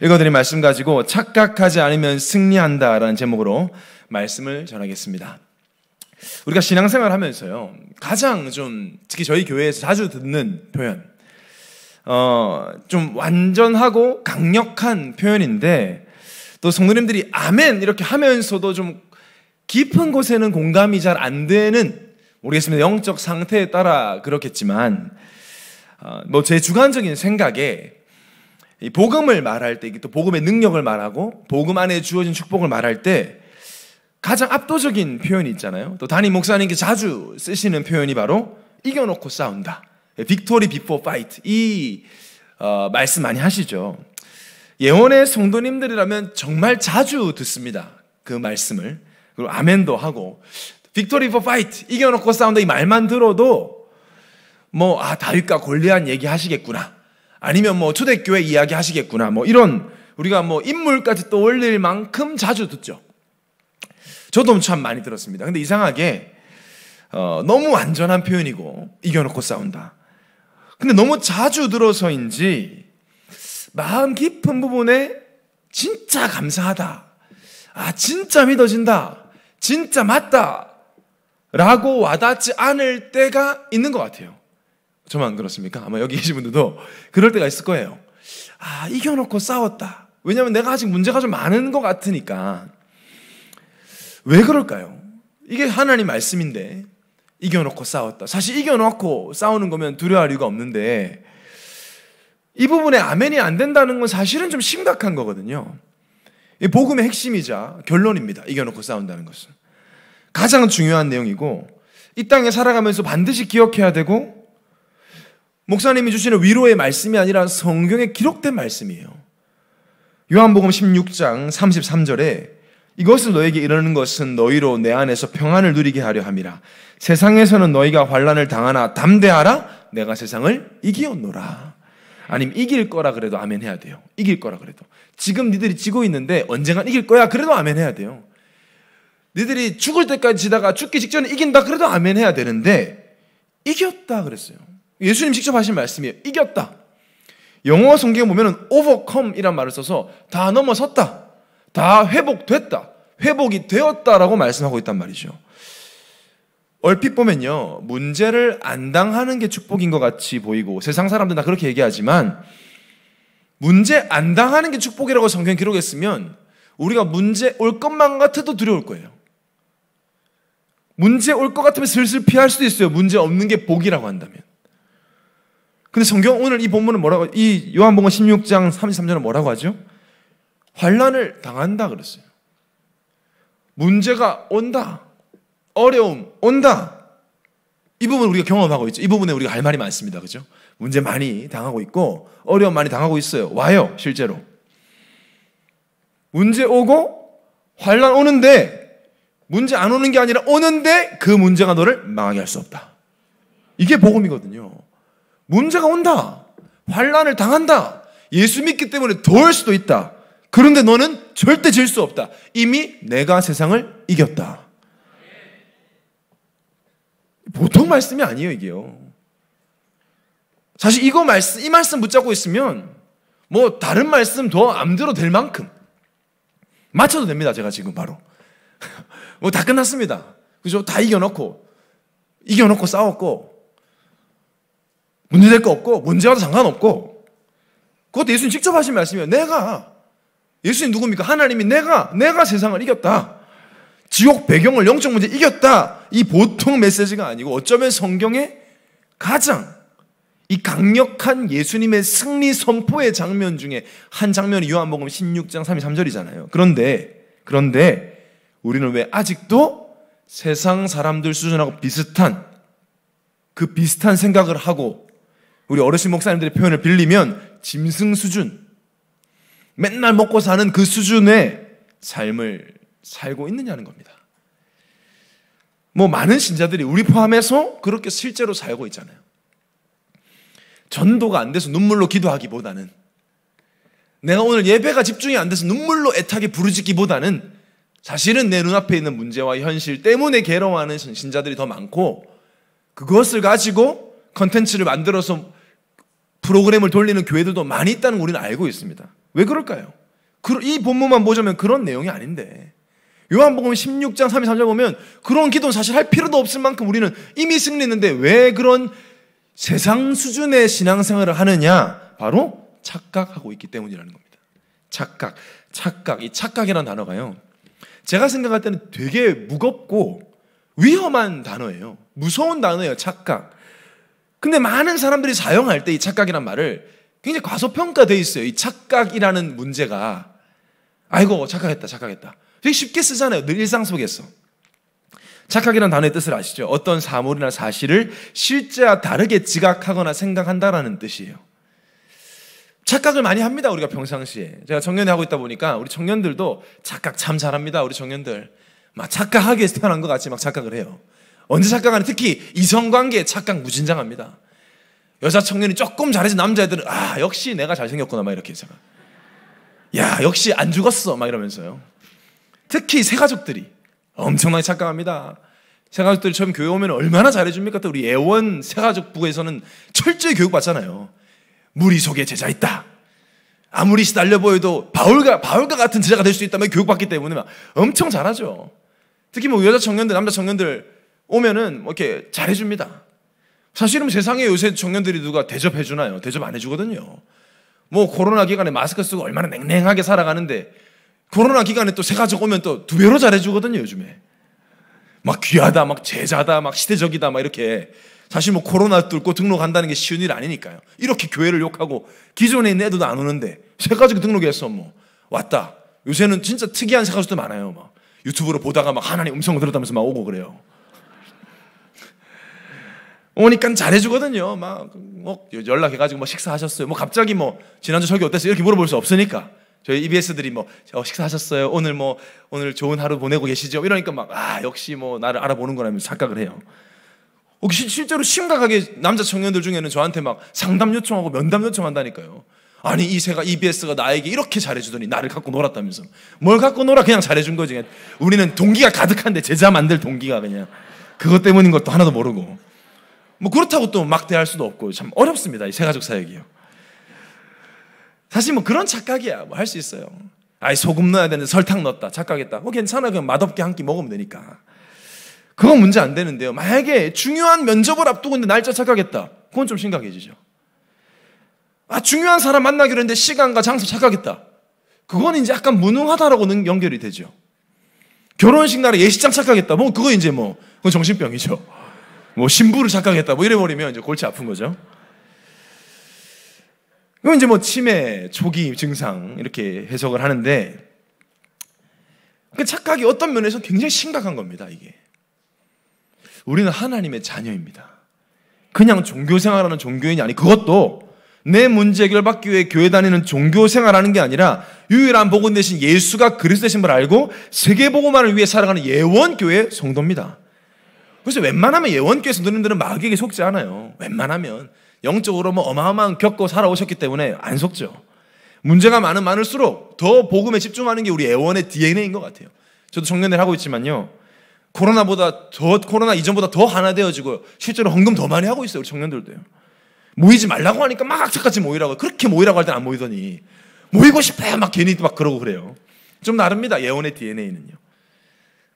읽어드린 말씀 가지고 착각하지 않으면 승리한다라는 제목으로 말씀을 전하겠습니다. 우리가 신앙생활 하면서요, 가장 좀, 특히 저희 교회에서 자주 듣는 표현, 어, 좀 완전하고 강력한 표현인데, 또 성도님들이 아멘! 이렇게 하면서도 좀 깊은 곳에는 공감이 잘 안 되는, 모르겠습니다. 영적 상태에 따라 그렇겠지만, 어, 뭐제 주관적인 생각에 이 복음을 말할 때, 또 복음의 능력을 말하고 복음 안에 주어진 축복을 말할 때 가장 압도적인 표현이 있잖아요. 또 담임 목사님께 자주 쓰시는 표현이 바로 이겨놓고 싸운다. 빅토리 비포 파이트 이 어, 말씀 많이 하시죠. 예원의 성도님들이라면 정말 자주 듣습니다. 그 말씀을 그리고 아멘도 하고 빅토리 포 파이트 이겨놓고 싸운다 이 말만 들어도 뭐아 다윗과 골리앗 얘기하시겠구나 아니면 뭐 초대교회 이야기 하시겠구나. 뭐 이런 우리가 뭐 인물까지 떠올릴 만큼 자주 듣죠. 저도 참 많이 들었습니다. 근데 이상하게 어, 너무 안전한 표현이고 이겨놓고 싸운다. 근데 너무 자주 들어서인지 마음 깊은 부분에 진짜 감사하다. 아, 진짜 믿어진다. 진짜 맞다. 라고 와닿지 않을 때가 있는 것 같아요. 저만 그렇습니까? 아마 여기 계신 분들도 그럴 때가 있을 거예요. 아, 이겨놓고 싸웠다. 왜냐면 내가 아직 문제가 좀 많은 것 같으니까. 왜 그럴까요? 이게 하나님 말씀인데, 이겨놓고 싸웠다. 사실 이겨놓고 싸우는 거면 두려워할 이유가 없는데, 이 부분에 아멘이 안 된다는 건 사실은 좀 심각한 거거든요. 이 복음의 핵심이자 결론입니다. 이겨놓고 싸운다는 것은. 가장 중요한 내용이고, 이 땅에 살아가면서 반드시 기억해야 되고, 목사님이 주시는 위로의 말씀이 아니라 성경에 기록된 말씀이에요. 요한복음 16장 33절에 이것을 너에게 이르는 것은 너희로 내 안에서 평안을 누리게 하려 함이라. 세상에서는 너희가 환란을 당하나 담대하라. 내가 세상을 이기었노라. 아니면 이길 거라 그래도 아멘 해야 돼요. 이길 거라 그래도. 지금 니들이 지고 있는데 언젠간 이길 거야 그래도 아멘 해야 돼요. 니들이 죽을 때까지 지다가 죽기 직전에 이긴다 그래도 아멘 해야 되는데 이겼다 그랬어요. 예수님 직접 하신 말씀이에요. 이겼다. 영어 성경에 보면 overcome이란 말을 써서 다 넘어섰다. 다 회복됐다. 회복이 되었다라고 말씀하고 있단 말이죠. 얼핏 보면요. 문제를 안 당하는 게 축복인 것 같이 보이고 세상 사람들 다 그렇게 얘기하지만 문제 안 당하는 게 축복이라고 성경 기록했으면 우리가 문제 올 것만 같아도 두려울 거예요. 문제 올 것 같으면 슬슬 피할 수도 있어요. 문제 없는 게 복이라고 한다면. 근데 성경 오늘 이 본문은 뭐라고 이 요한복음 16장 33절은 뭐라고 하죠? 환란을 당한다 그랬어요. 문제가 온다. 어려움 온다. 이 부분 우리가 경험하고 있죠. 이 부분에 우리가 할 말이 많습니다. 그죠? 문제 많이 당하고 있고 어려움 많이 당하고 있어요. 와요, 실제로. 문제 오고 환란 오는데 문제 안 오는 게 아니라 오는데 그 문제가 너를 망하게 할 수 없다. 이게 복음이거든요. 문제가 온다. 환란을 당한다. 예수 믿기 때문에 더울 수도 있다. 그런데 너는 절대 질 수 없다. 이미 내가 세상을 이겼다. 보통 말씀이 아니에요, 이게요. 사실 이거 말씀, 이 말씀 붙잡고 있으면 뭐 다른 말씀 더 암들어 될 만큼 맞춰도 됩니다, 제가 지금 바로. 뭐 다 끝났습니다. 그죠? 다 이겨놓고, 이겨놓고 싸웠고, 문제될 거 없고 문제와도 상관없고 그것도 예수님 직접 하신 말씀이에요. 내가 예수님 누굽니까? 하나님이 내가 내가 세상을 이겼다. 지옥 배경을 영적 문제 이겼다. 이 보통 메시지가 아니고 어쩌면 성경에 가장 이 강력한 예수님의 승리 선포의 장면 중에 한 장면이 요한복음 16장 33절이잖아요. 그런데 그런데 우리는 왜 아직도 세상 사람들 수준하고 비슷한 그 비슷한 생각을 하고 우리 어르신 목사님들의 표현을 빌리면 짐승 수준, 맨날 먹고 사는 그 수준의 삶을 살고 있느냐는 겁니다. 뭐 많은 신자들이 우리 포함해서 그렇게 실제로 살고 있잖아요. 전도가 안 돼서 눈물로 기도하기보다는 내가 오늘 예배가 집중이 안 돼서 눈물로 애타게 부르짖기보다는 사실은 내 눈앞에 있는 문제와 현실 때문에 괴로워하는 신자들이 더 많고 그것을 가지고 컨텐츠를 만들어서 프로그램을 돌리는 교회들도 많이 있다는 걸 우리는 알고 있습니다. 왜 그럴까요? 이 본문만 보자면 그런 내용이 아닌데 요한복음 16장 33절 보면 그런 기도는 사실 할 필요도 없을 만큼 우리는 이미 승리했는데 왜 그런 세상 수준의 신앙생활을 하느냐? 바로 착각하고 있기 때문이라는 겁니다. 착각, 착각. 이 착각이라는 단어가요. 제가 생각할 때는 되게 무겁고 위험한 단어예요. 무서운 단어예요, 착각. 근데 많은 사람들이 사용할 때 이 착각이란 말을 굉장히 과소평가돼 있어요. 이 착각이라는 문제가 아이고 착각했다 착각했다. 되게 쉽게 쓰잖아요. 늘 일상 속에서. 착각이란 단어의 뜻을 아시죠? 어떤 사물이나 사실을 실제와 다르게 지각하거나 생각한다라는 뜻이에요. 착각을 많이 합니다. 우리가 평상시에. 제가 청년회 하고 있다 보니까 우리 청년들도 착각 참 잘합니다. 우리 청년들. 막 착각하게 태어난 것 같이 막 착각을 해요. 언제 착각하는 특히 이성관계에 착각 무진장합니다. 여자 청년이 조금 잘해서 남자애들은 아 역시 내가 잘생겼구나 막 이렇게 생각. 야 역시 안 죽었어 막 이러면서요. 특히 새 가족들이 엄청나게 착각합니다. 새 가족들이 처음 교회 오면 얼마나 잘해줍니까? 또 우리 애원 새 가족부에서는 철저히 교육받잖아요. 무리 속에 제자 있다. 아무리 시달려 보여도 바울과 바울과 같은 제자가 될 수 있다면 교육받기 때문에 막 엄청 잘하죠. 특히 뭐 여자 청년들, 남자 청년들 오면은 뭐 이렇게 잘해줍니다. 사실은 세상에 요새 청년들이 누가 대접해주나요? 대접 안 해주거든요. 뭐 코로나 기간에 마스크 쓰고 얼마나 냉랭하게 살아가는데 코로나 기간에 또새 가족 오면 또 두 배로 잘해주거든요, 요즘에. 막 귀하다, 막 제자다, 막 시대적이다, 막 이렇게. 사실 뭐 코로나 뚫고 등록한다는 게 쉬운 일 아니니까요. 이렇게 교회를 욕하고 기존에 내는도안 오는데 새 가족 등록해서 뭐. 왔다. 요새는 진짜 특이한 새 가족도 많아요, 막. 유튜브로 보다가 막 하나님 음성 들었다면서 막 오고 그래요. 오니까 잘해주거든요. 막, 뭐 연락해가지고 뭐 식사하셨어요. 뭐 갑자기 뭐 지난주 설교 어땠어요? 이렇게 물어볼 수 없으니까. 저희 EBS들이 뭐 어, 식사하셨어요? 오늘 뭐 오늘 좋은 하루 보내고 계시죠? 이러니까 막 아 역시 뭐 나를 알아보는 거라면 착각을 해요. 혹시 실제로 심각하게 남자 청년들 중에는 저한테 막 상담 요청하고 면담 요청한다니까요. 아니 이 새가 EBS가 나에게 이렇게 잘해주더니 나를 갖고 놀았다면서 뭘 갖고 놀아 그냥 잘해준 거지. 우리는 동기가 가득한데 제자 만들 동기가 그냥 그것 때문인 것도 하나도 모르고. 뭐 그렇다고 또 막 대할 수도 없고 참 어렵습니다. 이 세가족 사역이요. 사실 뭐 그런 착각이야. 뭐 할 수 있어요. 아이 소금 넣어야 되는데 설탕 넣었다. 착각했다. 뭐 괜찮아. 그냥 맛없게 한 끼 먹으면 되니까. 그건 문제 안 되는데요. 만약에 중요한 면접을 앞두고 있는데 날짜 착각했다. 그건 좀 심각해지죠. 아, 중요한 사람 만나기로 했는데 시간과 장소 착각했다. 그건 이제 약간 무능하다라고 연결이 되죠. 결혼식 날에 예식장 착각했다. 뭐, 그거 이제 뭐, 그건 정신병이죠. 뭐 신부를 착각했다 뭐 이래 버리면 이제 골치 아픈 거죠. 그럼 이제 뭐 치매 초기 증상 이렇게 해석을 하는데 그 착각이 어떤 면에서 굉장히 심각한 겁니다. 이게 우리는 하나님의 자녀입니다. 그냥 종교 생활하는 종교인이 아니 그것도 내 문제 해결받기 위해 교회 다니는 종교 생활하는 게 아니라 유일한 복음 대신 예수가 그리스도이신 걸 알고 세계 복음만을 위해 살아가는 예원 교회 성도입니다. 그래서 웬만하면 예원교회 성도님들은 마귀에게 속지 않아요. 웬만하면 영적으로 뭐 어마어마한 겪고 살아오셨기 때문에 안 속죠. 문제가 많은 많을수록 더 복음에 집중하는 게 우리 애원의 DNA인 것 같아요. 저도 청년회 하고 있지만요. 코로나보다 더 코로나 이전보다 더 하나 되어지고 실제로 헌금 더 많이 하고 있어요. 우리 청년들도요. 모이지 말라고 하니까 막 악착같이 모이라고 그렇게 모이라고 할땐안 모이더니 모이고 싶어요. 막 괜히 막 그러고 그래요. 좀 나릅니다. 예원의 DNA는요.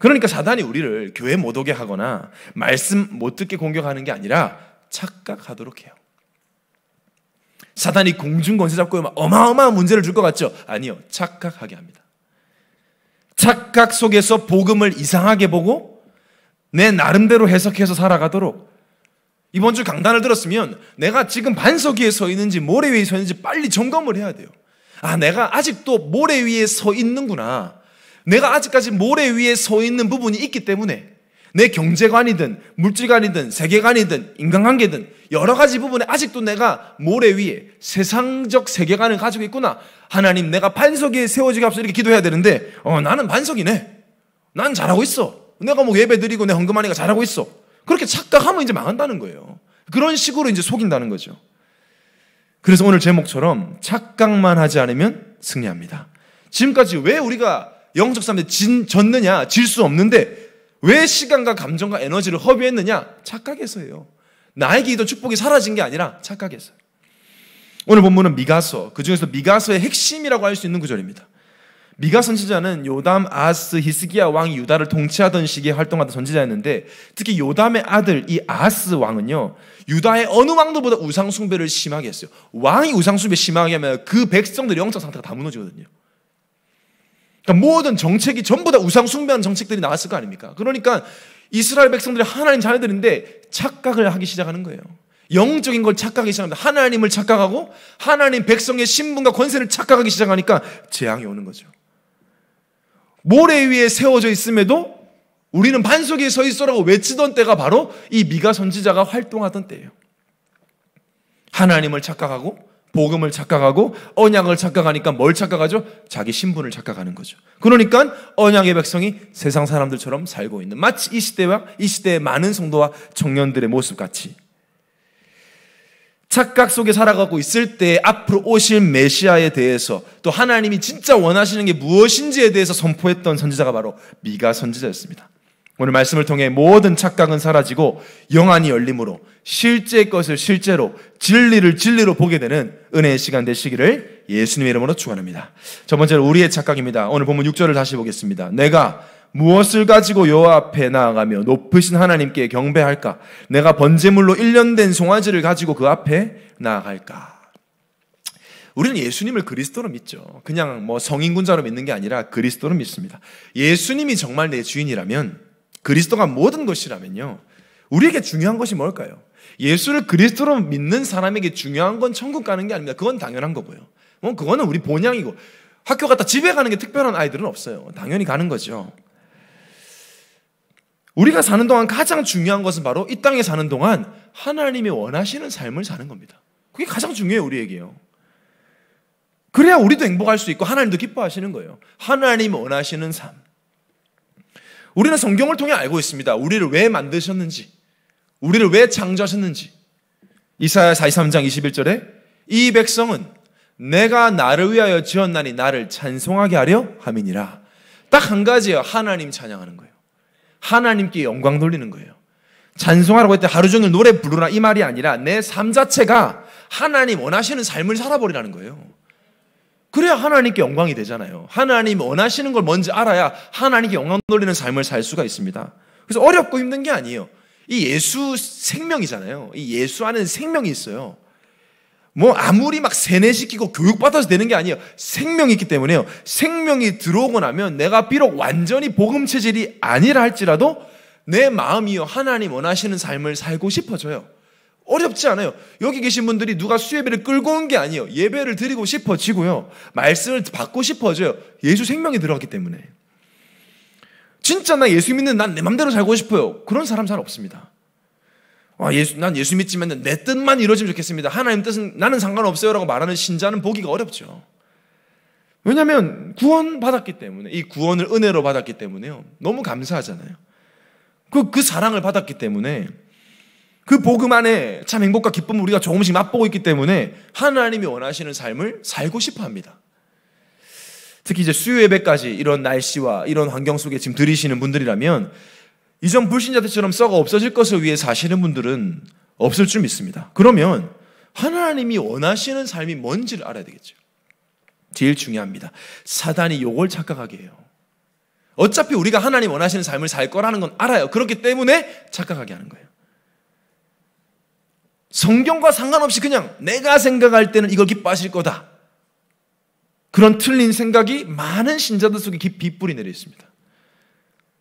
그러니까 사단이 우리를 교회 못 오게 하거나 말씀 못 듣게 공격하는 게 아니라 착각하도록 해요. 사단이 공중 권세 잡고 어마어마한 문제를 줄 것 같죠? 아니요. 착각하게 합니다. 착각 속에서 복음을 이상하게 보고 내 나름대로 해석해서 살아가도록 이번 주 강단을 들었으면 내가 지금 반석 위에 서 있는지 모래 위에 서 있는지 빨리 점검을 해야 돼요. 아, 내가 아직도 모래 위에 서 있는구나. 내가 아직까지 모래 위에 서 있는 부분이 있기 때문에 내 경제관이든 물질관이든 세계관이든 인간관계든 여러 가지 부분에 아직도 내가 모래 위에 세상적 세계관을 가지고 있구나. 하나님 내가 반석에 세워지게 앞서 이렇게 기도해야 되는데 어 나는 반석이네. 난 잘하고 있어. 내가 뭐 예배 드리고 내 헌금하니까 잘하고 있어. 그렇게 착각하면 이제 망한다는 거예요. 그런 식으로 이제 속인다는 거죠. 그래서 오늘 제목처럼 착각만 하지 않으면 승리합니다. 지금까지 왜 우리가 영적 싸움에 진, 졌느냐? 질 수 없는데 왜 시간과 감정과 에너지를 허비했느냐? 착각해서예요. 나에게 이던 축복이 사라진 게 아니라 착각해서요. 오늘 본문은 미가서, 그 중에서 미가서의 핵심이라고 할 수 있는 구절입니다. 미가 선지자는 요담, 아스, 히스기야 왕이 유다를 통치하던 시기에 활동하던 선지자였는데 특히 요담의 아들 이 아스 왕은요 유다의 어느 왕도보다 우상 숭배를 심하게 했어요. 왕이 우상 숭배 심하게 하면 그 백성들의 영적 상태가 다 무너지거든요. 그러니까 모든 정책이 전부 다 우상 숭배한 정책들이 나왔을 거 아닙니까? 그러니까 이스라엘 백성들이 하나님 자녀들인데 착각을 하기 시작하는 거예요. 영적인 걸 착각하기 시작합니다. 하나님을 착각하고 하나님 백성의 신분과 권세를 착각하기 시작하니까 재앙이 오는 거죠. 모래 위에 세워져 있음에도 우리는 반석에 서 있어라고 외치던 때가 바로 이 미가 선지자가 활동하던 때예요. 하나님을 착각하고 복음을 착각하고 언약을 착각하니까 뭘 착각하죠? 자기 신분을 착각하는 거죠. 그러니까 언약의 백성이 세상 사람들처럼 살고 있는 마치 이 시대와 이 시대의 많은 성도와 청년들의 모습 같이 착각 속에 살아가고 있을 때 앞으로 오실 메시아에 대해서 또 하나님이 진짜 원하시는 게 무엇인지에 대해서 선포했던 선지자가 바로 미가 선지자였습니다. 오늘 말씀을 통해 모든 착각은 사라지고 영안이 열림으로 실제 것을 실제로 진리를 진리로 보게 되는 은혜의 시간 되시기를 예수님의 이름으로 축원합니다. 첫 번째로 우리의 착각입니다. 오늘 본문 6절을 다시 보겠습니다. 내가 무엇을 가지고 여호와 앞에 나아가며 높으신 하나님께 경배할까? 내가 번제물로 1년 된 송아지를 가지고 그 앞에 나아갈까? 우리는 예수님을 그리스도로 믿죠. 그냥 뭐 성인군자로 믿는 게 아니라 그리스도로 믿습니다. 예수님이 정말 내 주인이라면 그리스도가 모든 것이라면요. 우리에게 중요한 것이 뭘까요? 예수를 그리스도로 믿는 사람에게 중요한 건 천국 가는 게 아닙니다. 그건 당연한 거고요. 뭐 그거는 우리 본향이고 학교 갔다 집에 가는 게 특별한 아이들은 없어요. 당연히 가는 거죠. 우리가 사는 동안 가장 중요한 것은 바로 이 땅에 사는 동안 하나님이 원하시는 삶을 사는 겁니다. 그게 가장 중요해요, 우리에게요. 그래야 우리도 행복할 수 있고 하나님도 기뻐하시는 거예요. 하나님 이 원하시는 삶. 우리는 성경을 통해 알고 있습니다. 우리를 왜 만드셨는지, 우리를 왜 창조하셨는지. 이사야 43장 21절에 이 백성은 내가 나를 위하여 지었나니 나를 찬송하게 하려 함이니라. 딱 한 가지예요. 하나님 찬양하는 거예요. 하나님께 영광 돌리는 거예요. 찬송하라고 했때 하루 종일 노래 부르라 이 말이 아니라 내 삶 자체가 하나님 원하시는 삶을 살아버리라는 거예요. 그래야 하나님께 영광이 되잖아요. 하나님 원하시는 걸 뭔지 알아야 하나님께 영광 돌리는 삶을 살 수가 있습니다. 그래서 어렵고 힘든 게 아니에요. 이 예수 생명이잖아요. 이 예수 안에는 생명이 있어요. 뭐 아무리 막 세뇌시키고 교육받아서 되는 게 아니에요. 생명이 있기 때문에요. 생명이 들어오고 나면 내가 비록 완전히 복음 체질이 아니라 할지라도 내 마음이요 하나님 원하시는 삶을 살고 싶어져요. 어렵지 않아요. 여기 계신 분들이 누가 수예배를 끌고 온 게 아니에요. 예배를 드리고 싶어지고요. 말씀을 받고 싶어져요. 예수 생명이 들어갔기 때문에. 진짜 나 예수 믿는 난 내 맘대로 살고 싶어요. 그런 사람 잘 없습니다. 아, 예수, 난 예수 믿지만 내 뜻만 이루어지면 좋겠습니다. 하나님 뜻은 나는 상관없어요. 라고 말하는 신자는 보기가 어렵죠. 왜냐면 하 구원 받았기 때문에, 이 구원을 은혜로 받았기 때문에요. 너무 감사하잖아요. 그, 그 사랑을 받았기 때문에 그 복음 안에 참 행복과 기쁨을 우리가 조금씩 맛보고 있기 때문에 하나님이 원하시는 삶을 살고 싶어 합니다. 특히 이제 수요 예배까지 이런 날씨와 이런 환경 속에 지금 들이시는 분들이라면 이전 불신자들처럼 썩어 없어질 것을 위해 사시는 분들은 없을 줄 믿습니다. 그러면 하나님이 원하시는 삶이 뭔지를 알아야 되겠죠. 제일 중요합니다. 사단이 요걸 착각하게 해요. 어차피 우리가 하나님 원하시는 삶을 살 거라는 건 알아요. 그렇기 때문에 착각하게 하는 거예요. 성경과 상관없이 그냥 내가 생각할 때는 이걸 기뻐하실 거다. 그런 틀린 생각이 많은 신자들 속에 깊이 뿌리 내려 있습니다.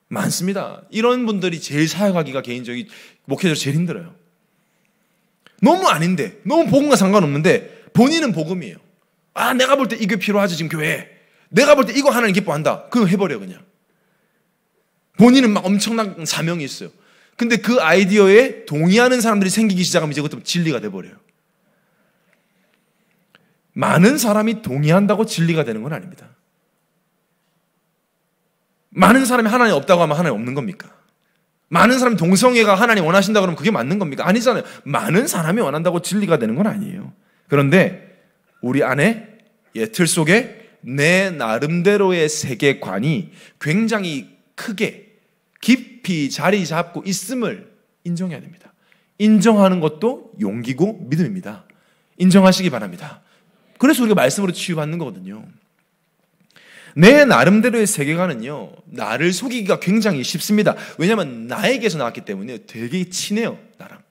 많습니다. 이런 분들이 제일 사역하기가 개인적인 목회자로 제일 힘들어요. 너무 아닌데, 너무 복음과 상관없는데 본인은 복음이에요. 아, 내가 볼 때 이게 필요하지 지금 교회. 내가 볼 때 이거 하나님 기뻐한다. 그거 해버려 그냥. 본인은 막 엄청난 사명이 있어요. 근데 그 아이디어에 동의하는 사람들이 생기기 시작하면 이제 그것도 진리가 돼버려요. 많은 사람이 동의한다고 진리가 되는 건 아닙니다. 많은 사람이 하나님 없다고 하면 하나님 없는 겁니까? 많은 사람이 동성애가 하나님 원하신다 그러면 그게 맞는 겁니까? 아니잖아요. 많은 사람이 원한다고 진리가 되는 건 아니에요. 그런데 우리 안에 예, 틀 속에 내 나름대로의 세계관이 굉장히 크게 깊 깊이 자리 잡고 있음을 인정해야 됩니다. 인정하는 것도 용기고 믿음입니다. 인정하시기 바랍니다. 그래서 우리가 말씀으로 치유받는 거거든요. 내 나름대로의 세계관은요, 나를 속이기가 굉장히 쉽습니다. 왜냐면 나에게서 나왔기 때문에 되게 친해요, 나랑.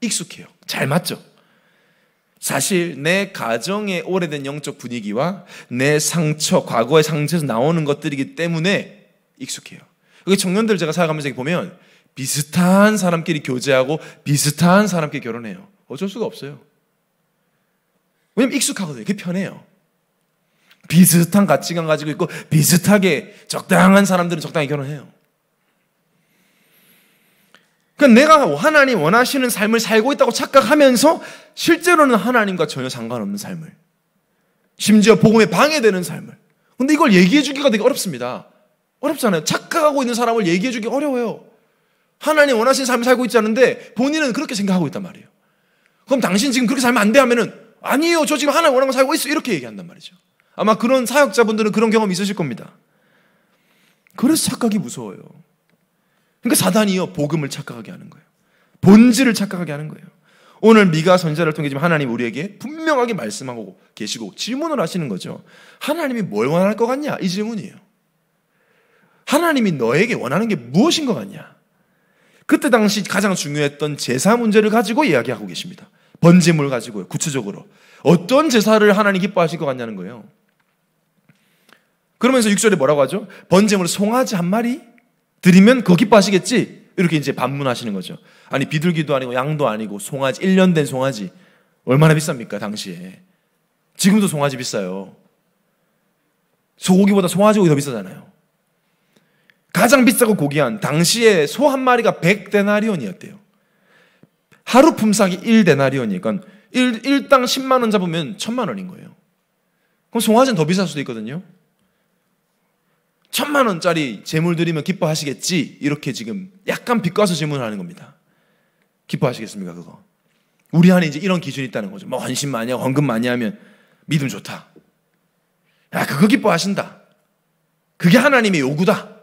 익숙해요. 잘 맞죠? 사실 내 가정의 오래된 영적 분위기와 내 상처, 과거의 상처에서 나오는 것들이기 때문에 익숙해요. 그 청년들 제가 살아가면서 보면 비슷한 사람끼리 교제하고 비슷한 사람끼리 결혼해요. 어쩔 수가 없어요. 왜냐면 익숙하거든요. 그게 편해요. 비슷한 가치관 가지고 있고 비슷하게 적당한 사람들은 적당히 결혼해요. 그러니까 내가 하나님 원하시는 삶을 살고 있다고 착각하면서 실제로는 하나님과 전혀 상관없는 삶을 심지어 복음에 방해되는 삶을 근데 이걸 얘기해 주기가 되게 어렵습니다. 어렵잖아요. 착각하고 있는 사람을 얘기해주기 어려워요. 하나님 원하시 삶을 살고 있지 않은데 본인은 그렇게 생각하고 있단 말이에요. 그럼 당신 지금 그렇게 살면 안 돼 하면은 아니요저 지금 하나님 원하는 거 살고 있어. 이렇게 얘기한단 말이죠. 아마 그런 사역자분들은 그런 경험 있으실 겁니다. 그래서 착각이 무서워요. 그러니까 사단이요. 복음을 착각하게 하는 거예요. 본질을 착각하게 하는 거예요. 오늘 미가 선자를 통해 지금 하나님 우리에게 분명하게 말씀하고 계시고 질문을 하시는 거죠. 하나님이 뭘 원할 것 같냐? 이 질문이에요. 하나님이 너에게 원하는 게 무엇인 것 같냐? 그때 당시 가장 중요했던 제사 문제를 가지고 이야기하고 계십니다. 번제물 가지고요. 구체적으로 어떤 제사를 하나님 기뻐하실 것 같냐는 거예요. 그러면서 6절에 뭐라고 하죠? 번제물 송아지 한 마리 드리면 그 기뻐하시겠지. 이렇게 이제 반문하시는 거죠. 아니 비둘기도 아니고 양도 아니고 송아지 1년 된 송아지 얼마나 비쌉니까 당시에. 지금도 송아지 비싸요. 소고기보다 송아지고기 더 비싸잖아요. 가장 비싸고 고귀한 당시에 소 한 마리가 100데나리온이었대요. 하루 품삯이 1데나리온이니까 1, 1당 10만 원 잡으면 1000만 원인 거예요. 그럼 송아지는 더 비쌀 수도 있거든요. 1000만 원짜리 재물 드리면 기뻐하시겠지. 이렇게 지금 약간 비과서 질문을 하는 겁니다. 기뻐하시겠습니까, 그거? 우리 안에 이제 이런 기준이 있다는 거죠. 뭐 헌신 많이 하고 헌금 많이 하면 믿음 좋다. 야, 그거 기뻐하신다. 그게 하나님의 요구다.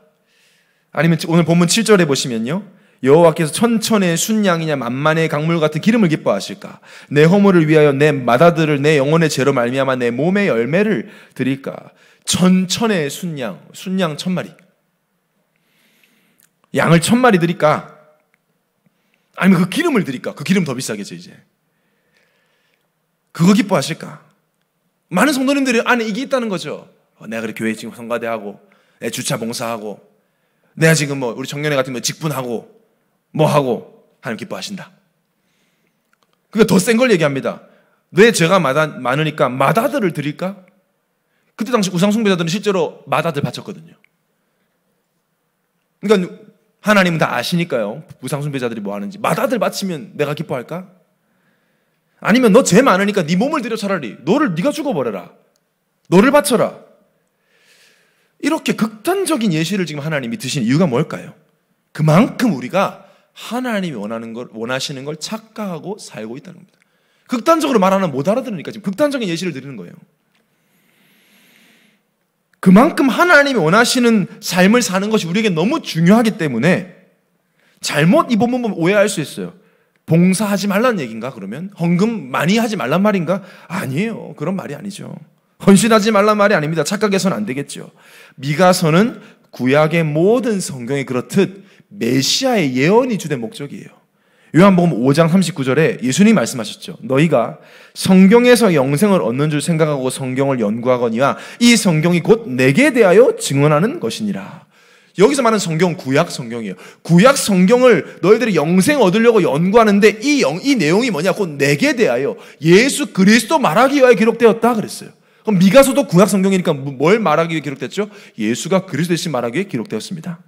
아니면 오늘 본문 7절에 보시면요. 여호와께서 천천의 순양이냐 만만의 강물 같은 기름을 기뻐하실까? 내 허물을 위하여 내 마다들을 내 영혼의 죄로 말미암아 내 몸의 열매를 드릴까? 천천의 순양, 순양 천 마리. 양을 천 마리 드릴까? 아니면 그 기름을 드릴까? 그 기름 더 비싸겠죠 이제. 그거 기뻐하실까? 많은 성도님들이 안에 이게 있다는 거죠. 어, 내가 그래 교회 지금 성가대하고 내 주차 봉사하고 내가 지금 뭐 우리 청년회 같은 거 직분하고 뭐 하고 하나님 기뻐하신다. 그러니까 더 센 걸 얘기합니다. 내 죄가 마다, 많으니까 마다들을 드릴까? 그때 당시 우상숭배자들은 실제로 마다들 바쳤거든요. 그러니까 하나님은 다 아시니까요. 우상숭배자들이 뭐 하는지. 마다들 바치면 내가 기뻐할까? 아니면 너 죄 많으니까 네 몸을 들여 차라리. 너를 네가 죽어버려라. 너를 바쳐라. 이렇게 극단적인 예시를 지금 하나님이 드신 이유가 뭘까요? 그만큼 우리가 하나님이 원하는 걸, 원하시는 걸 착각하고 살고 있다는 겁니다. 극단적으로 말하면 못 알아들으니까 지금 극단적인 예시를 드리는 거예요. 그만큼 하나님이 원하시는 삶을 사는 것이 우리에게 너무 중요하기 때문에 잘못 이 본문 보면 오해할 수 있어요. 봉사하지 말란 얘기인가 그러면? 헌금 많이 하지 말란 말인가? 아니에요. 그런 말이 아니죠. 헌신하지 말란 말이 아닙니다. 착각해서는 안 되겠죠. 미가서는 구약의 모든 성경에 그렇듯 메시아의 예언이 주된 목적이에요. 요한복음 5장 39절에 예수님 말씀하셨죠. 너희가 성경에서 영생을 얻는 줄 생각하고 성경을 연구하거니와 이 성경이 곧 내게 대하여 증언하는 것이니라. 여기서 말하는 성경 구약 성경이에요. 구약 성경을 너희들이 영생 얻으려고 연구하는데 이, 영, 이 내용이 뭐냐? 곧 내게 대하여 예수 그리스도 말하기 위하여 기록되었다 그랬어요. 그럼 미가서도 구약 성경이니까 뭐, 뭘 말하기 위해 기록됐죠? 예수가 그리스도 대신 말하기 위해 기록되었습니다.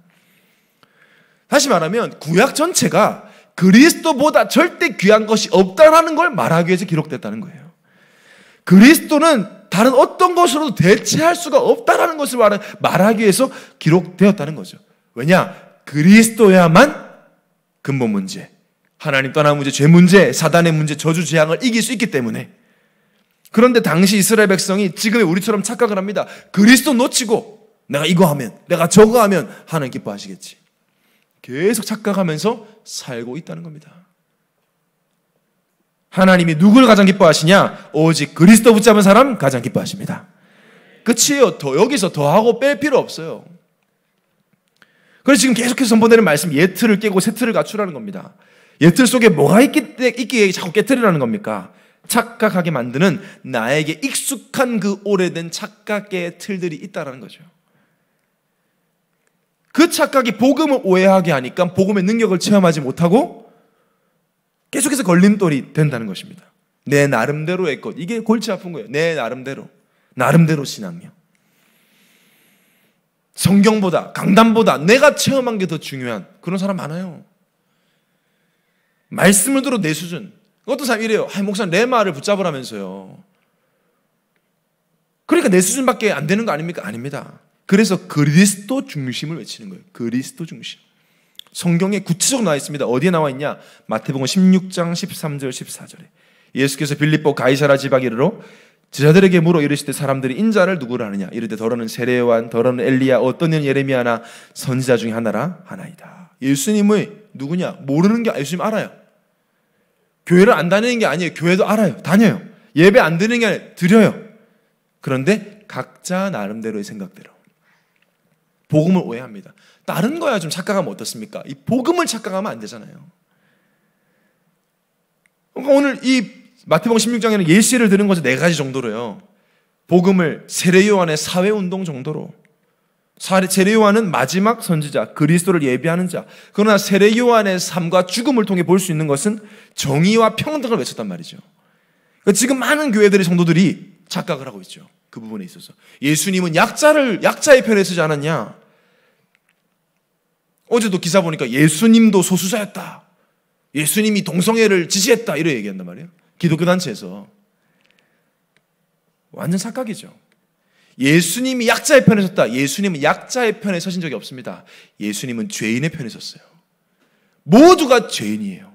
다시 말하면 구약 전체가 그리스도보다 절대 귀한 것이 없다라는 걸 말하기 위해서 기록됐다는 거예요. 그리스도는 다른 어떤 것으로도 대체할 수가 없다라는 것을 말하기 위해서 기록되었다는 거죠. 왜냐? 그리스도야만 근본 문제, 하나님 떠난 문제, 죄 문제, 사단의 문제, 저주 재앙을 이길 수 있기 때문에 그런데 당시 이스라엘 백성이 지금의 우리처럼 착각을 합니다. 그리스도 놓치고 내가 이거 하면, 내가 저거 하면 하나님 기뻐하시겠지. 계속 착각하면서 살고 있다는 겁니다. 하나님이 누구 가장 기뻐하시냐? 오직 그리스도 붙잡은 사람 가장 기뻐하십니다. 끝이에요. 더 여기서 더하고 뺄 필요 없어요. 그래서 지금 계속해서 선포되는 말씀 예틀을 깨고 세틀을 갖추라는 겁니다. 예틀 속에 뭐가 있기, 있기에 자꾸 깨뜨리라는 겁니까? 착각하게 만드는 나에게 익숙한 그 오래된 착각의 틀들이 있다라는 거죠. 그 착각이 복음을 오해하게 하니까 복음의 능력을 체험하지 못하고 계속해서 걸림돌이 된다는 것입니다. 내 나름대로의 것. 이게 골치 아픈 거예요. 내 나름대로. 나름대로 신앙이요. 성경보다, 강단보다 내가 체험한 게 더 중요한 그런 사람 많아요. 말씀을 들어 내 수준, 어떤 사람이 이래요. 아, 목사님, 내 말을 붙잡으라면서요. 그러니까 내 수준밖에 안 되는 거 아닙니까? 아닙니다. 그래서 그리스도 중심을 외치는 거예요. 그리스도 중심. 성경에 구체적으로 나와 있습니다. 어디에 나와 있냐? 마태복음 16장 13절 14절에 예수께서 빌립보 가이사라 지방에 이르러 제자들에게 물어 이르실 때 사람들이 인자를 누구라 하느냐 이럴때 더러는 세례요한 더러는 엘리야 어떤 년 예레미야나 선지자 중에 하나라 하나이다. 예수님의 누구냐? 모르는 게 예수님 알아요. 교회를 안 다니는 게 아니에요. 교회도 알아요. 다녀요. 예배 안 드는 게 아니에요. 드려요. 그런데 각자 나름대로의 생각대로. 복음을 오해합니다. 다른 거야 좀 착각하면 어떻습니까? 이 복음을 착각하면 안 되잖아요. 그러니까 오늘 이 마태복음 16장에는 예시를 드는 것은 네 가지 정도로요. 복음을 세례요한의 사회운동 정도로 세례요한은 마지막 선지자, 그리스도를 예비하는 자. 그러나 세례요한의 삶과 죽음을 통해 볼 수 있는 것은 정의와 평등을 외쳤단 말이죠. 그러니까 지금 많은 교회들의 성도들이 착각을 하고 있죠. 그 부분에 있어서. 예수님은 약자를, 약자의 편에 서지 않았냐? 어제도 기사 보니까 예수님도 소수자였다. 예수님이 동성애를 지지했다. 이래 얘기한단 말이에요. 기독교 단체에서. 완전 착각이죠. 예수님이 약자의 편에 섰다. 예수님은 약자의 편에 서신 적이 없습니다. 예수님은 죄인의 편에 섰어요. 모두가 죄인이에요.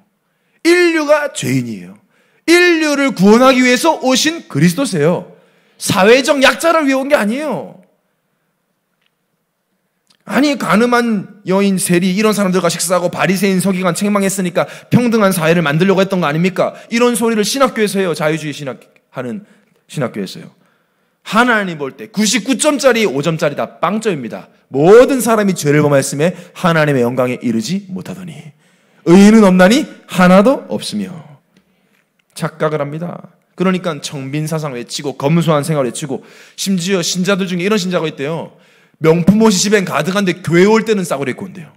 인류가 죄인이에요. 인류를 구원하기 위해서 오신 그리스도세요. 사회적 약자를 위해 온 게 아니에요. 아니 가늠한 여인 세리 이런 사람들과 식사하고 바리새인 서기관 책망했으니까 평등한 사회를 만들려고 했던 거 아닙니까? 이런 소리를 신학교에서 해요. 자유주의 신학 하는 신학교에서요. 하나님 볼 때 99점짜리 5점짜리다 빵점입니다. 모든 사람이 죄를 범하음에 하나님의 영광에 이르지 못하더니 의인은 없나니 하나도 없으며 착각을 합니다. 그러니까 정빈 사상 외치고 검소한 생활 외치고 심지어 신자들 중에 이런 신자가 있대요. 명품 옷이 집엔 가득한데 교회 올 때는 싸구려 입고 온대요.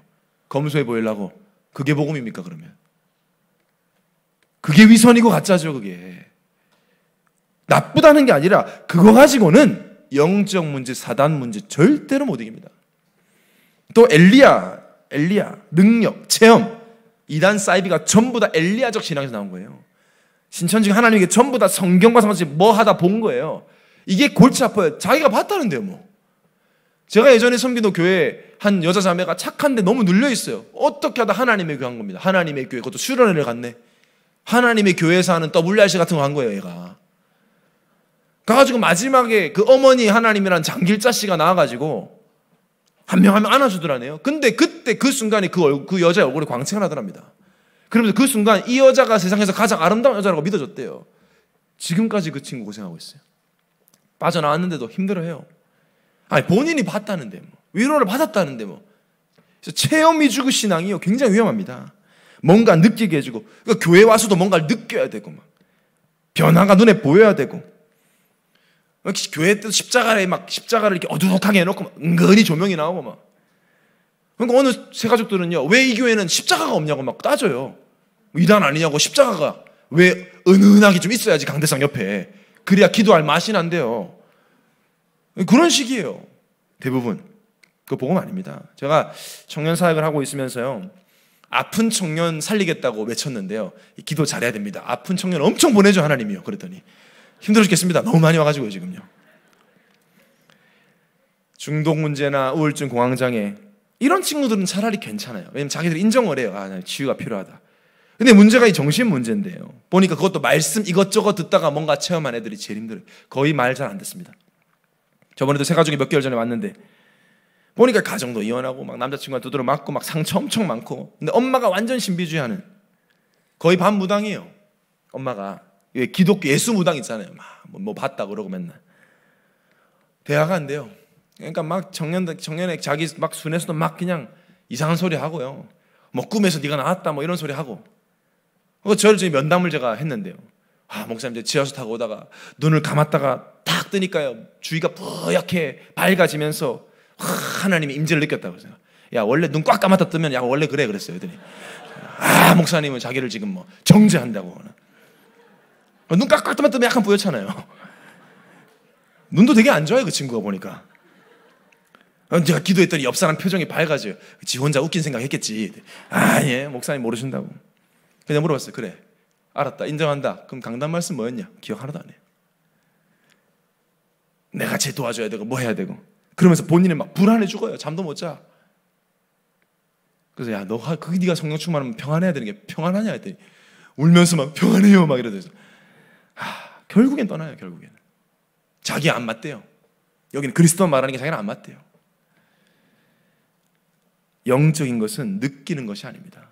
검소해 보이려고. 그게 복음입니까 그러면? 그게 위선이고 가짜죠 그게. 나쁘다는 게 아니라 그거 가지고는 영적 문제, 사단 문제 절대로 못 이깁니다. 또 엘리야, 엘리야, 능력, 체험, 이단 사이비가 전부 다 엘리야적 신앙에서 나온 거예요. 신천지가 하나님에게 전부 다 성경과 상관없이 뭐 하다 본 거예요. 이게 골치 아파요. 자기가 봤다는데요, 뭐. 제가 예전에 섬기도 교회 한 여자 자매가 착한데 너무 눌려 있어요. 어떻게 하다 하나님의 교회 한 겁니다. 하나님의 교회, 그것도 수련회를 갔네. 하나님의 교회에서 하는 WRC 같은 거 한 거예요, 얘가. 가가지고 마지막에 그 어머니 하나님이란 장길자 씨가 나와가지고 한명 하면 안아주더라네요. 근데 그때 그 순간에 그, 얼굴, 그 여자의 얼굴에 광채가 나더랍니다. 그러면서 그 순간 이 여자가 세상에서 가장 아름다운 여자라고 믿어줬대요 지금까지 그 친구 고생하고 있어요. 빠져나왔는데도 힘들어해요. 아니 본인이 봤다는데 뭐. 위로를 받았다는데 뭐. 체험 이주고 신앙이요 굉장히 위험합니다. 뭔가 느끼게 해주고 그러니까 교회 와서도 뭔가를 느껴야 되고 막 변화가 눈에 보여야 되고 역시 교회 때도 십자가에 막 십자가를 이렇게 어두룩하게 해놓고 은근히 조명이 나오고 막. 그러니까 어느 새 가족들은요, 왜 이 교회는 십자가가 없냐고 막 따져요. 뭐 이단 아니냐고 십자가가 왜 은은하게 좀 있어야지 강대상 옆에. 그래야 기도할 맛이 난대요. 그런 식이에요. 대부분. 그거 복음 아닙니다. 제가 청년 사역을 하고 있으면서요. 아픈 청년 살리겠다고 외쳤는데요. 기도 잘해야 됩니다. 아픈 청년 엄청 보내줘 하나님이요. 그랬더니 힘들어 죽겠습니다. 너무 많이 와가지고요, 지금요. 중독 문제나 우울증, 공황장애 이런 친구들은 차라리 괜찮아요. 왜냐면 자기들 인정을 해요. 아, 치유가 필요하다. 근데 문제가 이 정신 문제인데요. 보니까 그것도 말씀 이것저것 듣다가 뭔가 체험한 애들이 제일 힘들어요. 거의 말 잘 안 듣습니다. 저번에도 새 가족이 몇 개월 전에 왔는데 보니까 가정도 이혼하고 막 남자친구가 두드려 맞고 막 상처 엄청 많고 근데 엄마가 완전 신비주의하는 거의 반무당이에요. 엄마가 예, 기독교 예수 무당 있잖아요. 뭐, 뭐 봤다 그러고 맨날. 대화가 안 돼요. 그러니까 막 청년 청년에 자기 막 순에서도 막 그냥 이상한 소리 하고요. 뭐 꿈에서 네가 나왔다 뭐 이런 소리 하고. 그 저를 저희 면담을 제가 했는데요. 아 목사님 이제 지하수 타고 오다가 눈을 감았다가 딱 뜨니까요 주위가 뿌옇게 밝아지면서 하나님의 임재를 느꼈다고 그래야 원래 눈 꽉 감았다 뜨면 야 원래 그래 그랬어요. 그랬더니 아 목사님은 자기를 지금 뭐 정죄한다고. 눈 깍깍 뜨면 약간 보였잖아요. 눈도 되게 안 좋아요, 그 친구가 보니까. 제가 기도했더니 옆 사람 표정이 밝아져요. 지 혼자 웃긴 생각 했겠지. 아니, 예, 목사님 모르신다고. 그냥 물어봤어요. 그래. 알았다. 인정한다. 그럼 강단 말씀 뭐였냐? 기억 하나도 안해 내가 쟤 도와줘야 되고, 뭐 해야 되고. 그러면서 본인은 막 불안해 죽어요. 잠도 못 자. 그래서 야, 너, 그게 네가 성령 충만하면 평안해야 되는 게 평안하냐 했더니 울면서 막 평안해요. 막 이러면서. 하, 결국엔 떠나요. 결국에는 자기 안 맞대요. 여기는 그리스도만 말하는 게 자기는 안 맞대요. 영적인 것은 느끼는 것이 아닙니다.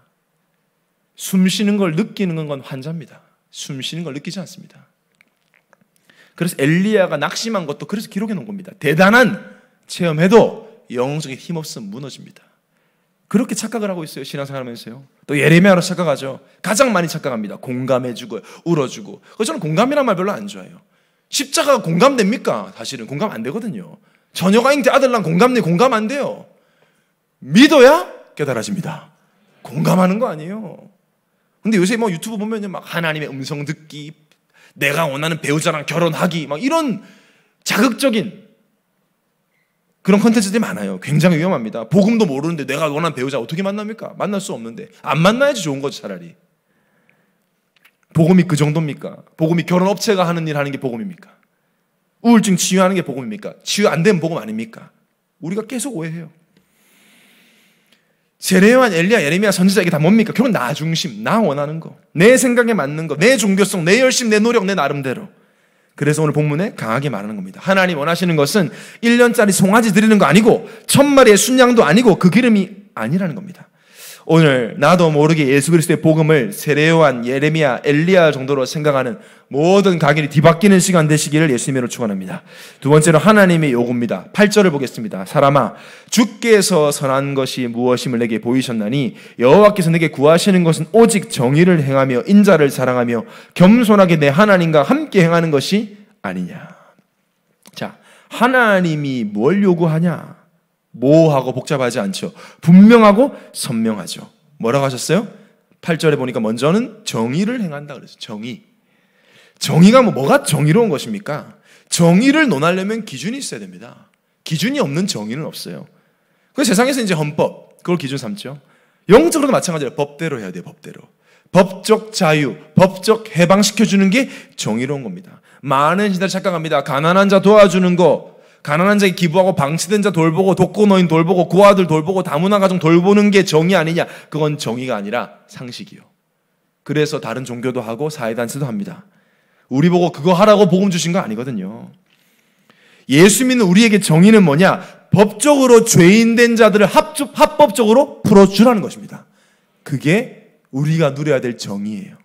숨 쉬는 걸 느끼는 건 환자입니다. 숨 쉬는 걸 느끼지 않습니다. 그래서 엘리야가 낙심한 것도 그래서 기록해 놓은 겁니다. 대단한 체험해도 영적인 힘없음 무너집니다. 그렇게 착각을 하고 있어요. 신앙생활하면서요. 또 예레미야로 착각하죠. 가장 많이 착각합니다. 공감해주고 울어주고. 그 저는 공감이란 말 별로 안 좋아해요. 십자가 공감됩니까? 사실은 공감 안 되거든요. 전혀가잉 때 아들랑 공감내 공감 안 돼요. 믿어야 깨달아집니다. 공감하는 거 아니에요. 근데 요새 뭐 유튜브 보면 막 하나님의 음성 듣기, 내가 원하는 배우자랑 결혼하기, 막 이런 자극적인 그런 컨텐츠들이 많아요. 굉장히 위험합니다. 복음도 모르는데 내가 원하는 배우자 어떻게 만납니까? 만날 수 없는데. 안 만나야지 좋은 거지 차라리. 복음이 그 정도입니까? 복음이 결혼 업체가 하는 일 하는 게 복음입니까? 우울증 치유하는 게 복음입니까? 치유 안 되면 복음 아닙니까? 우리가 계속 오해해요. 제레와 엘리야, 예레미야 선지자 이게 다 뭡니까? 결국 나 중심, 나 원하는 거, 내 생각에 맞는 거, 내 종교성, 내 열심, 내 노력, 내 나름대로. 그래서 오늘 본문에 강하게 말하는 겁니다. 하나님 원하시는 것은 1년짜리 송아지 드리는 거 아니고, 천마리의 순양도 아니고, 그 기름이 아니라는 겁니다. 오늘 나도 모르게 예수 그리스도의 복음을 세례요한, 예레미야, 엘리야 정도로 생각하는 모든 각인이 뒤바뀌는 시간 되시기를 예수님으로 축원합니다. 두 번째로 하나님의 요구입니다. 8절을 보겠습니다. 사람아 주께서 선한 것이 무엇임을 내게 보이셨나니 여호와께서 내게 구하시는 것은 오직 정의를 행하며 인자를 사랑하며 겸손하게 내 하나님과 함께 행하는 것이 아니냐. 자, 하나님이 뭘 요구하냐? 모호하고 복잡하지 않죠. 분명하고 선명하죠. 뭐라고 하셨어요? 8절에 보니까 먼저는 정의를 행한다 그랬어요. 정의. 정의가 뭐, 뭐가 정의로운 것입니까? 정의를 논하려면 기준이 있어야 됩니다. 기준이 없는 정의는 없어요. 그 세상에서 이제 헌법, 그걸 기준 삼죠. 영적으로도 마찬가지로 법대로 해야 돼요, 법대로. 법적 자유, 법적 해방시켜주는 게 정의로운 겁니다. 많은 시대를 착각합니다. 가난한 자 도와주는 거, 가난한 자에 게 기부하고 방치된 자 돌보고 독거노인 돌보고 고아들 그 돌보고 다문화 가정 돌보는 게 정의 아니냐? 그건 정의가 아니라 상식이요. 그래서 다른 종교도 하고 사회단체도 합니다. 우리 보고 그거 하라고 복음 주신 거 아니거든요. 예수 믿는 우리에게 정의는 뭐냐? 법적으로 죄인된 자들을 합법적으로 풀어주라는 것입니다. 그게 우리가 누려야 될 정의예요.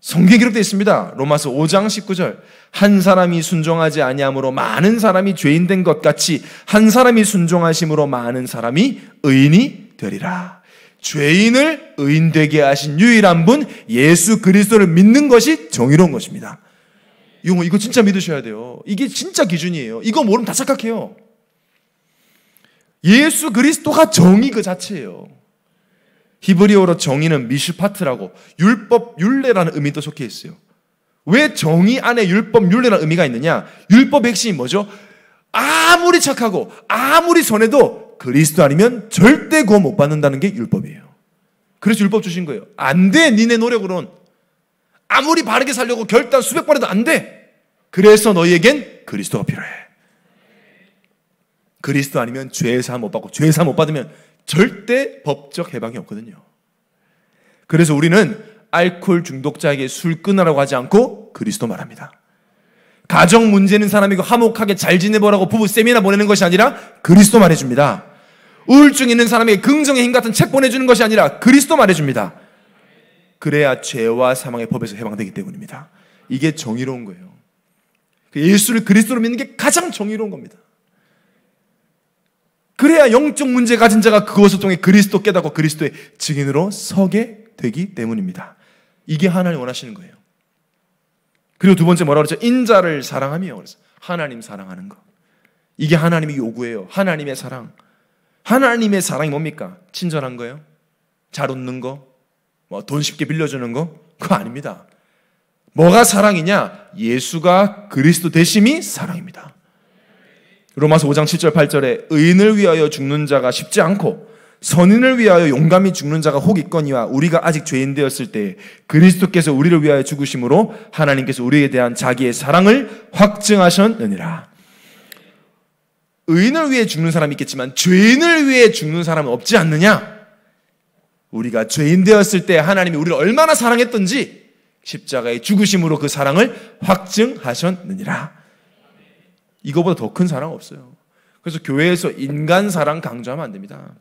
성경에 기록되어 있습니다. 로마서 5장 19절. 한 사람이 순종하지 아니함으로 많은 사람이 죄인 된 것 같이 한 사람이 순종하심으로 많은 사람이 의인이 되리라. 죄인을 의인 되게 하신 유일한 분 예수 그리스도를 믿는 것이 정의로운 것입니다. 이거 이거 진짜 믿으셔야 돼요. 이게 진짜 기준이에요. 이거 모르면 다 착각해요. 예수 그리스도가 정의 그 자체예요. 히브리어로 정의는 미슈파트라고 율법 율례라는 의미도 속해 있어요. 왜 정의 안에 율법 율례라는 의미가 있느냐? 율법 핵심이 뭐죠? 아무리 착하고 아무리 선해도 그리스도 아니면 절대 구원 못 받는다는 게 율법이에요. 그래서 율법 주신 거예요. 안 돼, 니네 노력으론. 아무리 바르게 살려고 결단 수백 번 해도 안 돼. 그래서 너희에겐 그리스도가 필요해. 그리스도 아니면 죄사 못 받고 죄사 못 받으면 절대 법적 해방이 없거든요. 그래서 우리는 알코올 중독자에게 술 끊으라고 하지 않고 그리스도 말합니다. 가정 문제는 사람이고 화목하게 잘 지내보라고 부부 세미나 보내는 것이 아니라 그리스도 말해줍니다. 우울증 있는 사람에게 긍정의 힘 같은 책 보내주는 것이 아니라 그리스도 말해줍니다. 그래야 죄와 사망의 법에서 해방되기 때문입니다. 이게 정의로운 거예요. 그 예수를 그리스도로 믿는 게 가장 정의로운 겁니다. 그래야 영적 문제 가진 자가 그것을 통해 그리스도 깨닫고 그리스도의 증인으로 서게 되기 때문입니다. 이게 하나님 원하시는 거예요. 그리고 두 번째 뭐라 그랬죠? 인자를 사랑하며 그래서 하나님 사랑하는 거. 이게 하나님의 요구예요. 하나님의 사랑. 하나님의 사랑이 뭡니까? 친절한 거예요? 잘 웃는 거? 뭐 돈 쉽게 빌려주는 거? 그거 아닙니다. 뭐가 사랑이냐? 예수가 그리스도 되심이 사랑입니다. 로마서 5장 7절 8절에 의인을 위하여 죽는 자가 쉽지 않고 선인을 위하여 용감히 죽는 자가 혹 있거니와 우리가 아직 죄인 되었을 때 그리스도께서 우리를 위하여 죽으심으로 하나님께서 우리에 대한 자기의 사랑을 확증하셨느니라. 의인을 위해 죽는 사람이 있겠지만 죄인을 위해 죽는 사람은 없지 않느냐? 우리가 죄인 되었을 때 하나님이 우리를 얼마나 사랑했던지 십자가의 죽으심으로 그 사랑을 확증하셨느니라. 이거보다 더 큰 사랑 없어요. 그래서 교회에서 인간 사랑 강조하면 안 됩니다.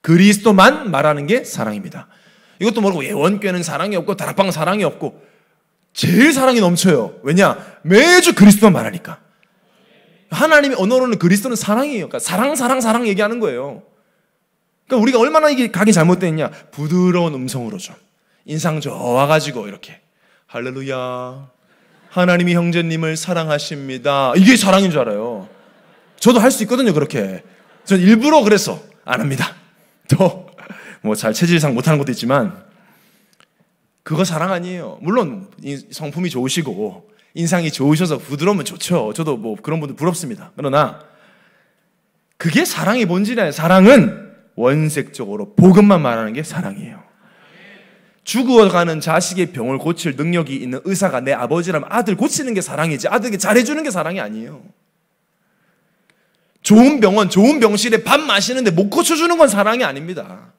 그리스도만 말하는 게 사랑입니다. 이것도 모르고 예원교는 사랑이 없고 다락방 사랑이 없고 제일 사랑이 넘쳐요. 왜냐? 매주 그리스도만 말하니까. 하나님의 언어로는 그리스도는 사랑이에요. 그러니까 사랑, 사랑, 사랑 얘기하는 거예요. 그러니까 우리가 얼마나 이게 각이 잘못됐냐? 부드러운 음성으로 좀 인상 좋아가지고 이렇게 할렐루야, 하나님이 형제님을 사랑하십니다. 이게 사랑인 줄 알아요. 저도 할 수 있거든요, 그렇게. 전 일부러 그래서 안 합니다. 또, 뭐잘 체질상 못하는 것도 있지만, 그거 사랑 아니에요. 물론, 성품이 좋으시고, 인상이 좋으셔서 부드러우면 좋죠. 저도 뭐 그런 분들 부럽습니다. 그러나, 그게 사랑의 본질이 사랑은 원색적으로 복음만 말하는 게 사랑이에요. 죽어가는 자식의 병을 고칠 능력이 있는 의사가 내 아버지라면 아들 고치는 게 사랑이지 아들에게 잘해주는 게 사랑이 아니에요. 좋은 병원, 좋은 병실에 밥 마시는데 못 고쳐주는 건 사랑이 아닙니다.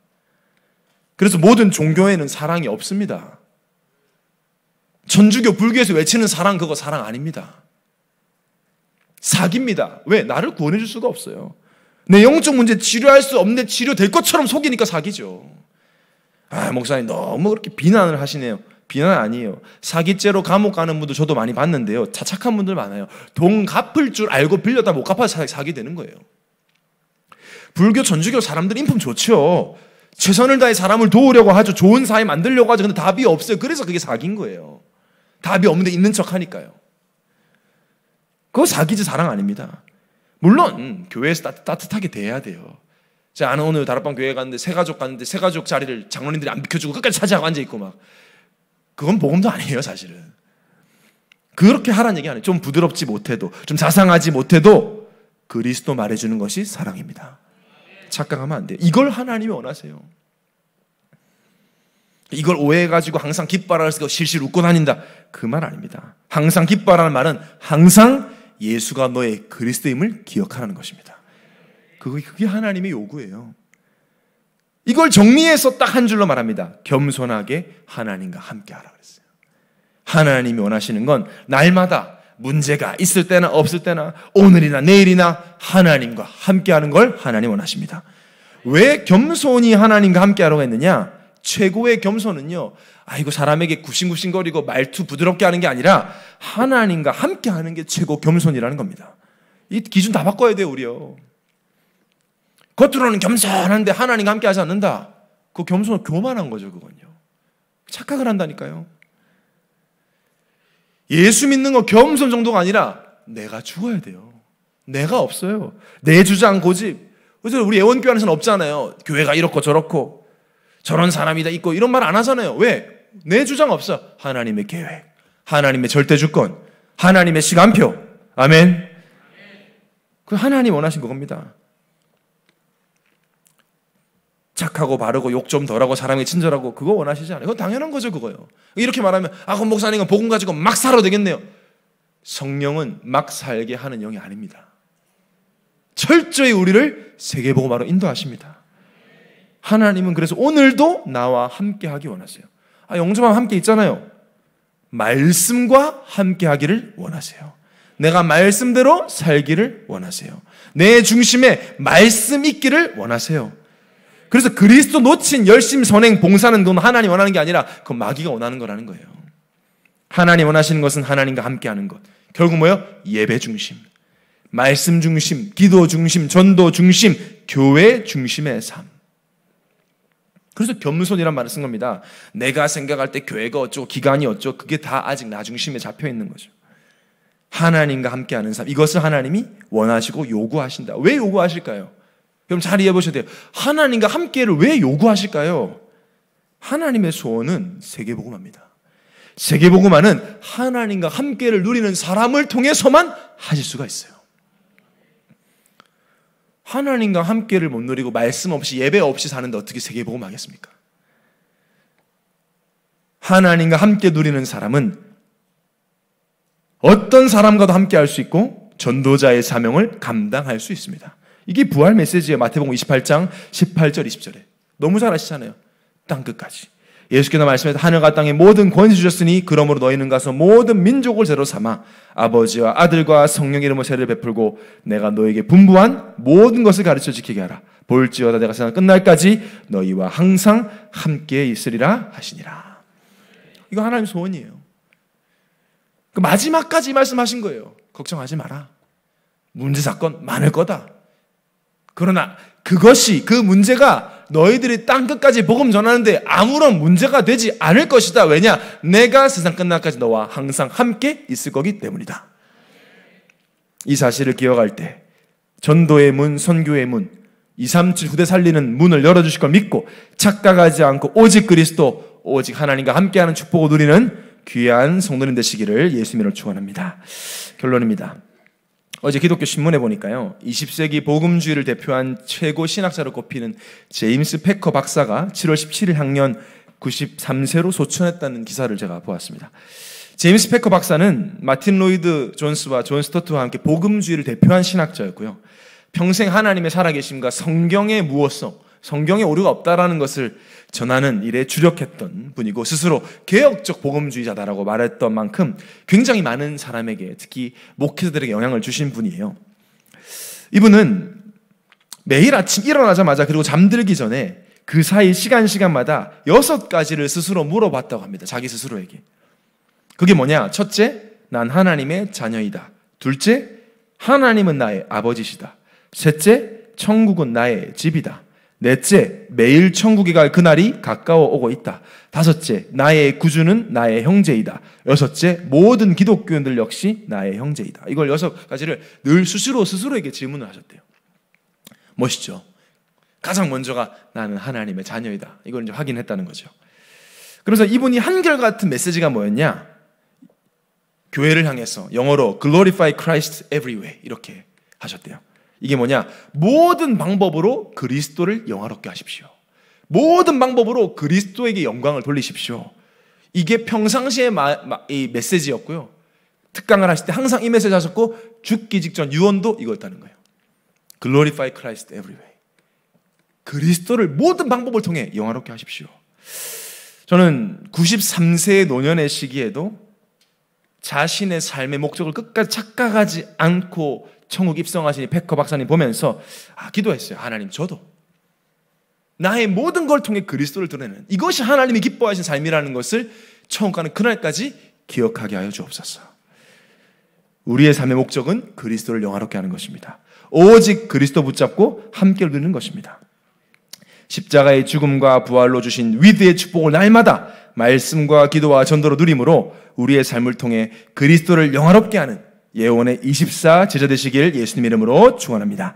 그래서 모든 종교에는 사랑이 없습니다. 천주교, 불교에서 외치는 사랑, 그거 사랑 아닙니다. 사기입니다. 왜? 나를 구원해줄 수가 없어요. 내 영적 문제 치료할 수 없는데 치료될 것처럼 속이니까 사기죠. 아, 목사님 너무 그렇게 비난을 하시네요. 비난 아니에요. 사기죄로 감옥 가는 분도 저도 많이 봤는데요. 자착한 분들 많아요. 돈 갚을 줄 알고 빌렸다 못 갚아서 사기 되는 거예요. 불교 전주교 사람들 인품 좋죠. 최선을 다해 사람을 도우려고 하죠. 좋은 사회 만들려고 하죠. 근데 답이 없어요. 그래서 그게 사기인 거예요. 답이 없는데 있는 척 하니까요. 그거 사기지 사랑 아닙니다. 물론 음, 교회에서 따뜻하게 돼야 돼요. 제 아는 오늘 다락방 교회 갔는데 새 가족 갔는데 새 가족 자리를 장로님들이 안 비켜주고 끝까지 차지하고 앉아 있고 막 그건 복음도 아니에요 사실은. 그렇게 하라는 얘기 아니에요. 좀 부드럽지 못해도 좀 자상하지 못해도 그리스도 말해주는 것이 사랑입니다. 착각하면 안 돼요. 이걸 하나님이 원하세요. 이걸 오해해가지고 항상 기뻐하라고 실실 웃고 다닌다. 그 말 아닙니다. 항상 기뻐하라는 말은 항상 예수가 너의 그리스도임을 기억하라는 것입니다. 그게, 하나님의 요구예요. 이걸 정리해서 딱 한 줄로 말합니다. 겸손하게 하나님과 함께 하라 그랬어요. 하나님이 원하시는 건 날마다 문제가 있을 때나 없을 때나 오늘이나 내일이나 하나님과 함께 하는 걸 하나님 원하십니다. 왜 겸손히 하나님과 함께 하라고 했느냐? 최고의 겸손은요, 아이고, 사람에게 구신구신거리고 말투 부드럽게 하는 게 아니라 하나님과 함께 하는 게 최고 겸손이라는 겁니다. 이 기준 다 바꿔야 돼요, 우리요. 겉으로는 겸손한데 하나님과 함께 하지 않는다. 그 겸손은 교만한 거죠, 그건요. 착각을 한다니까요. 예수 믿는 거 겸손 정도가 아니라 내가 죽어야 돼요. 내가 없어요. 내 주장 고집. 그래서 우리 애원교 안에서는 없잖아요. 교회가 이렇고 저렇고 저런 사람이다 있고 이런 말 안 하잖아요. 왜? 내 주장 없어. 하나님의 계획, 하나님의 절대 주권, 하나님의 시간표. 아멘. 그 하나님 원하신 겁니다 착하고 바르고 욕 좀 덜하고 사람이 친절하고 그거 원하시지 않아요? 그건 당연한 거죠 그거요. 이렇게 말하면 아그 목사님은 복음 가지고 막 살아도 되겠네요. 성령은 막 살게 하는 영이 아닙니다. 철저히 우리를 세계복음화로 인도하십니다. 하나님은 그래서 오늘도 나와 함께 하기 원하세요. 아, 영주와 함께 있잖아요. 말씀과 함께 하기를 원하세요. 내가 말씀대로 살기를 원하세요. 내 중심에 말씀 있기를 원하세요. 그래서 그리스도 놓친 열심, 선행, 봉사는 돈 하나님 원하는 게 아니라 그 마귀가 원하는 거라는 거예요. 하나님 원하시는 것은 하나님과 함께하는 것. 결국 뭐요? 예배 중심, 말씀 중심, 기도 중심, 전도 중심, 교회 중심의 삶. 그래서 겸손이란 말을 쓴 겁니다. 내가 생각할 때 교회가 어쩌고 기간이 어쩌고 그게 다 아직 나 중심에 잡혀 있는 거죠. 하나님과 함께하는 삶. 이것을 하나님이 원하시고 요구하신다. 왜 요구하실까요? 그럼 분잘 이해해 보셔야 돼요. 하나님과 함께를 왜 요구하실까요? 하나님의 소원은 세계복음화니다 세계복음화는 하나님과 함께를 누리는 사람을 통해서만 하실 수가 있어요. 하나님과 함께를 못 누리고 말씀 없이 예배 없이 사는데 어떻게 세계복음 하겠습니까? 하나님과 함께 누리는 사람은 어떤 사람과도 함께 할수 있고 전도자의 사명을 감당할 수 있습니다. 이게 부활 메시지예요. 마태복음 28장 18절 20절에. 너무 잘 아시잖아요. 땅 끝까지. 예수께서 말씀해서 하늘과 땅에 모든 권세 주셨으니 그러므로 너희는 가서 모든 민족을 제로 삼아 아버지와 아들과 성령 이름으로 세를 베풀고 내가 너에게 분부한 모든 것을 가르쳐 지키게 하라. 볼지어다 내가 세상 끝날까지 너희와 항상 함께 있으리라 하시니라. 이거 하나님 소원이에요. 그 마지막까지 말씀하신 거예요. 걱정하지 마라. 문제 사건 많을 거다. 그러나 그것이 그 문제가 너희들이 땅 끝까지 복음 전하는데 아무런 문제가 되지 않을 것이다. 왜냐? 내가 세상 끝나까지 너와 항상 함께 있을 거기 때문이다. 이 사실을 기억할 때 전도의 문, 선교의 문, 2, 3, 7 후대 살리는 문을 열어 주실 걸 믿고 착각하지 않고 오직 그리스도, 오직 하나님과 함께하는 축복을 누리는 귀한 성도님 되시기를 예수님으로 축원합니다. 결론입니다. 어제 기독교 신문에 보니까요. 20세기 복음주의를 대표한 최고 신학자로 꼽히는 제임스 패커 박사가 7월 17일 학년 93세로 소천했다는 기사를 제가 보았습니다. 제임스 패커 박사는 마틴 로이드 존스와 존 스토트와 함께 복음주의를 대표한 신학자였고요. 평생 하나님의 살아계심과 성경의 무엇성, 성경에 오류가 없다라는 것을 전하는 일에 주력했던 분이고 스스로 개혁적 복음주의자다라고 말했던 만큼 굉장히 많은 사람에게 특히 목회자들에게 영향을 주신 분이에요. 이분은 매일 아침 일어나자마자 그리고 잠들기 전에 그 사이 시간 시간마다 여섯 가지를 스스로 물어봤다고 합니다. 자기 스스로에게. 그게 뭐냐? 첫째, 난 하나님의 자녀이다. 둘째, 하나님은 나의 아버지시다. 셋째, 천국은 나의 집이다. 넷째, 매일 천국에 갈 그날이 가까워 오고 있다. 다섯째, 나의 구주는 나의 형제이다. 여섯째, 모든 기독교인들 역시 나의 형제이다. 이걸 여섯 가지를 늘 스스로 스스로에게 질문을 하셨대요. 멋있죠? 가장 먼저가 나는 하나님의 자녀이다. 이걸 이제 확인했다는 거죠. 그래서 이분이 한결같은 메시지가 뭐였냐? 교회를 향해서 영어로 glorify Christ every way 이렇게 하셨대요. 이게 뭐냐? 모든 방법으로 그리스도를 영화롭게 하십시오. 모든 방법으로 그리스도에게 영광을 돌리십시오. 이게 평상시에 마, 마, 이 메시지였고요. 특강을 하실 때 항상 이 메시지 하셨고 죽기 직전 유언도 이거였다는 거예요. Glorify Christ every way. 그리스도를 모든 방법을 통해 영화롭게 하십시오. 저는 9 3세 노년의 시기에도 자신의 삶의 목적을 끝까지 착각하지 않고 천국 입성하신 백커 박사님 보면서 아, 기도했어요. 하나님, 저도 나의 모든 걸 통해 그리스도를 드러내는 이것이 하나님이 기뻐하신 삶이라는 것을 천국 가는 그날까지 기억하게 하여 주옵소서. 우리의 삶의 목적은 그리스도를 영화롭게 하는 것입니다. 오직 그리스도 붙잡고 함께 누리는 것입니다. 십자가의 죽음과 부활로 주신 위드의 축복을 날마다 말씀과 기도와 전도로 누림으로 우리의 삶을 통해 그리스도를 영화롭게 하는 예원의 24 제자 되시길 예수님 이름으로 축원합니다.